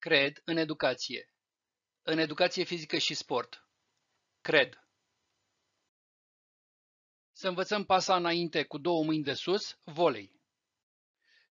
Cred în educație. În educație fizică și sport. Cred. Să învățăm pasa înainte cu două mâini de sus, volei.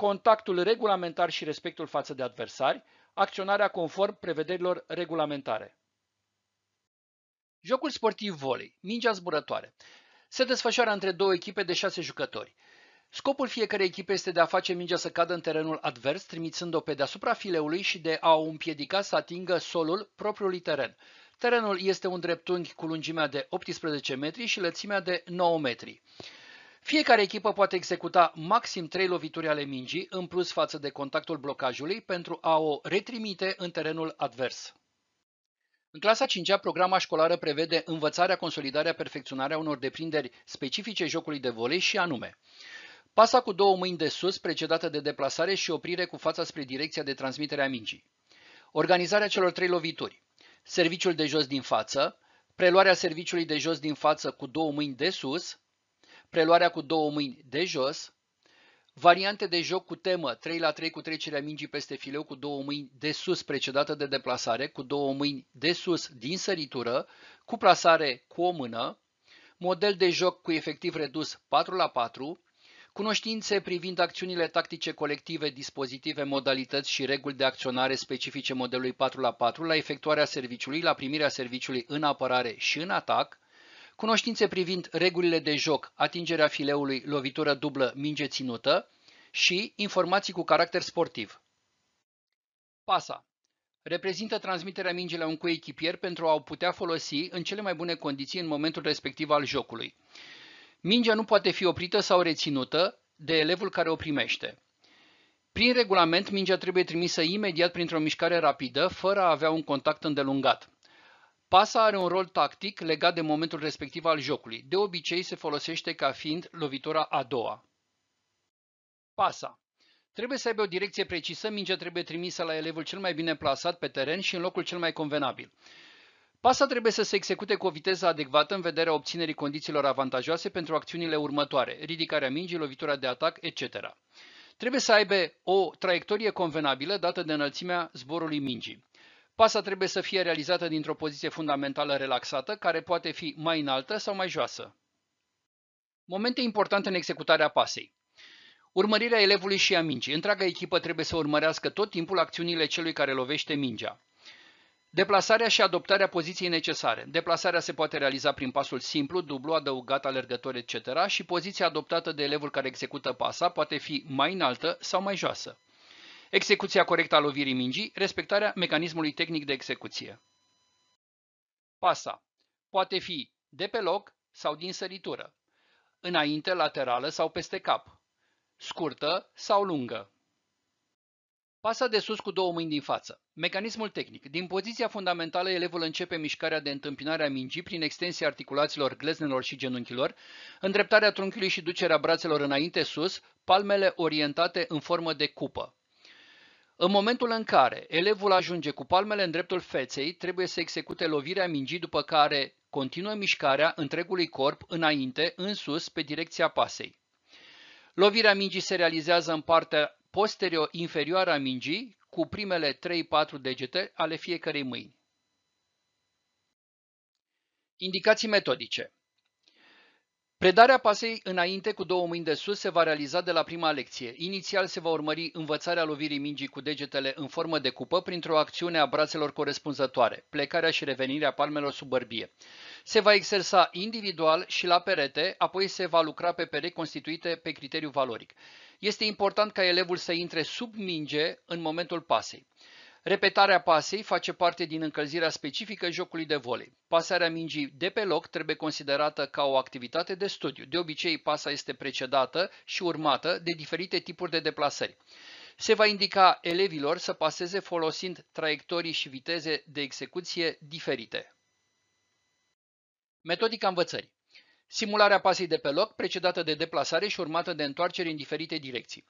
contactul regulamentar și respectul față de adversari, acționarea conform prevederilor regulamentare. Jocul sportiv volei, mingea zburătoare, se desfășoară între două echipe de șase jucători. Scopul fiecarei echipe este de a face mingea să cadă în terenul advers, trimițând-o pe deasupra fileului și de a o împiedica să atingă solul propriului teren. Terenul este un dreptunghi cu lungimea de 18 metri și lățimea de 9 metri. Fiecare echipă poate executa maxim 3 lovituri ale mingii în plus față de contactul blocajului pentru a o retrimite în terenul advers. În clasa 5 -a, programa școlară prevede învățarea, consolidarea, perfecționarea unor deprinderi specifice jocului de volei și anume Pasa cu două mâini de sus, precedată de deplasare și oprire cu fața spre direcția de transmitere a mingii. Organizarea celor trei lovituri. Serviciul de jos din față, preluarea serviciului de jos din față cu două mâini de sus, preluarea cu două mâini de jos, variante de joc cu temă 3 la 3 cu trecerea mingii peste fileu cu două mâini de sus precedată de deplasare, cu două mâini de sus din săritură, cu plasare cu o mână, model de joc cu efectiv redus 4 la 4, cunoștințe privind acțiunile tactice colective, dispozitive, modalități și reguli de acționare specifice modelului 4 la 4 la efectuarea serviciului, la primirea serviciului în apărare și în atac, cunoștințe privind regulile de joc, atingerea fileului, lovitură dublă, minge ținută și informații cu caracter sportiv. Pasa reprezintă transmiterea mingii la un coechipier pentru a o putea folosi în cele mai bune condiții în momentul respectiv al jocului. Mingea nu poate fi oprită sau reținută de elevul care o primește. Prin regulament, mingea trebuie trimisă imediat printr-o mișcare rapidă, fără a avea un contact îndelungat. Pasa are un rol tactic legat de momentul respectiv al jocului. De obicei se folosește ca fiind lovitura a doua. Pasa. Trebuie să aibă o direcție precisă, mingea trebuie trimisă la elevul cel mai bine plasat pe teren și în locul cel mai convenabil. Pasa trebuie să se execute cu o viteză adecvată în vederea obținerii condițiilor avantajoase pentru acțiunile următoare, ridicarea mingii, lovitura de atac, etc. Trebuie să aibă o traiectorie convenabilă dată de înălțimea zborului mingii. Pasa trebuie să fie realizată dintr-o poziție fundamentală relaxată, care poate fi mai înaltă sau mai joasă. Momente importante în executarea pasei. Urmărirea elevului și a mingii. Întreaga echipă trebuie să urmărească tot timpul acțiunile celui care lovește mingea. Deplasarea și adoptarea poziției necesare. Deplasarea se poate realiza prin pasul simplu, dublu, adăugat, alergător, etc. și poziția adoptată de elevul care execută pasa poate fi mai înaltă sau mai joasă execuția corectă a lovirii mingii, respectarea mecanismului tehnic de execuție. Pasa poate fi de pe loc sau din săritură, înainte, laterală sau peste cap, scurtă sau lungă. Pasa de sus cu două mâini din față. Mecanismul tehnic. Din poziția fundamentală, elevul începe mișcarea de întâmpinare a mingii prin extensia articulațiilor gleznelor și genunchilor, îndreptarea trunchiului și ducerea brațelor înainte sus, palmele orientate în formă de cupă. În momentul în care elevul ajunge cu palmele în dreptul feței, trebuie să execute lovirea mingii, după care continuă mișcarea întregului corp înainte, în sus, pe direcția pasei. Lovirea mingii se realizează în partea posterior inferioară a mingii, cu primele 3-4 degete ale fiecărei mâini. Indicații metodice Predarea pasei înainte cu două mâini de sus se va realiza de la prima lecție. Inițial se va urmări învățarea lovirii mingii cu degetele în formă de cupă printr-o acțiune a brațelor corespunzătoare, plecarea și revenirea palmelor sub bărbie. Se va exersa individual și la perete, apoi se va lucra pe perechi constituite pe criteriu valoric. Este important ca elevul să intre sub minge în momentul pasei. Repetarea pasei face parte din încălzirea specifică jocului de volei. Pasarea mingii de pe loc trebuie considerată ca o activitate de studiu. De obicei, pasa este precedată și urmată de diferite tipuri de deplasări. Se va indica elevilor să paseze folosind traiectorii și viteze de execuție diferite. Metodica învățării Simularea pasei de pe loc, precedată de deplasare și urmată de întoarcere în diferite direcții.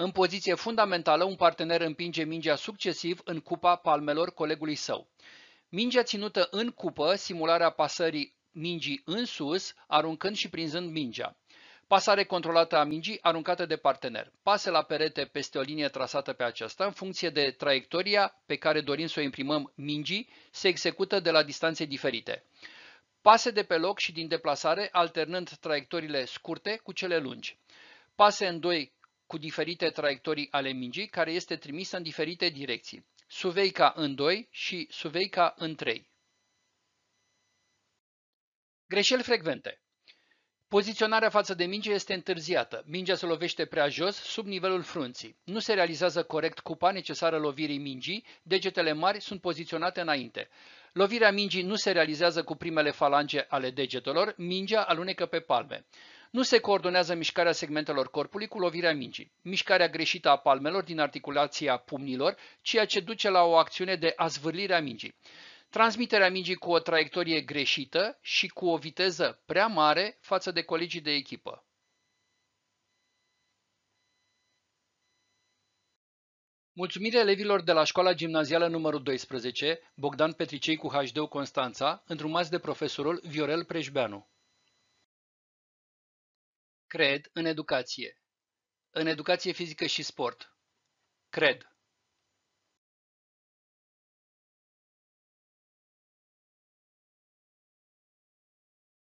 În poziție fundamentală, un partener împinge mingea succesiv în cupa palmelor colegului său. Mingea ținută în cupă, simularea pasării mingii în sus, aruncând și prinzând mingea. Pasare controlată a mingii aruncată de partener. Pase la perete peste o linie trasată pe aceasta, în funcție de traiectoria pe care dorim să o imprimăm mingii, se execută de la distanțe diferite. Pase de pe loc și din deplasare, alternând traiectoriile scurte cu cele lungi. Pase în doi cu diferite traiectorii ale mingii, care este trimisă în diferite direcții. Suveica în 2 și suveica în 3. Greșeli frecvente. Poziționarea față de minge este întârziată. Mingea se lovește prea jos, sub nivelul frunții. Nu se realizează corect cupa necesară lovirii mingii, degetele mari sunt poziționate înainte. Lovirea mingii nu se realizează cu primele falange ale degetelor, mingea alunecă pe palme. Nu se coordonează mișcarea segmentelor corpului cu lovirea mingii, mișcarea greșită a palmelor din articulația pumnilor, ceea ce duce la o acțiune de azvârlire a mingii. Transmiterea mingii cu o traiectorie greșită și cu o viteză prea mare față de colegii de echipă. Mulțumire elevilor de la școala gimnazială numărul 12, Bogdan Petricei cu HD Constanța, într-un de profesorul Viorel Prejbeanu. Cred în educație. În educație fizică și sport. Cred.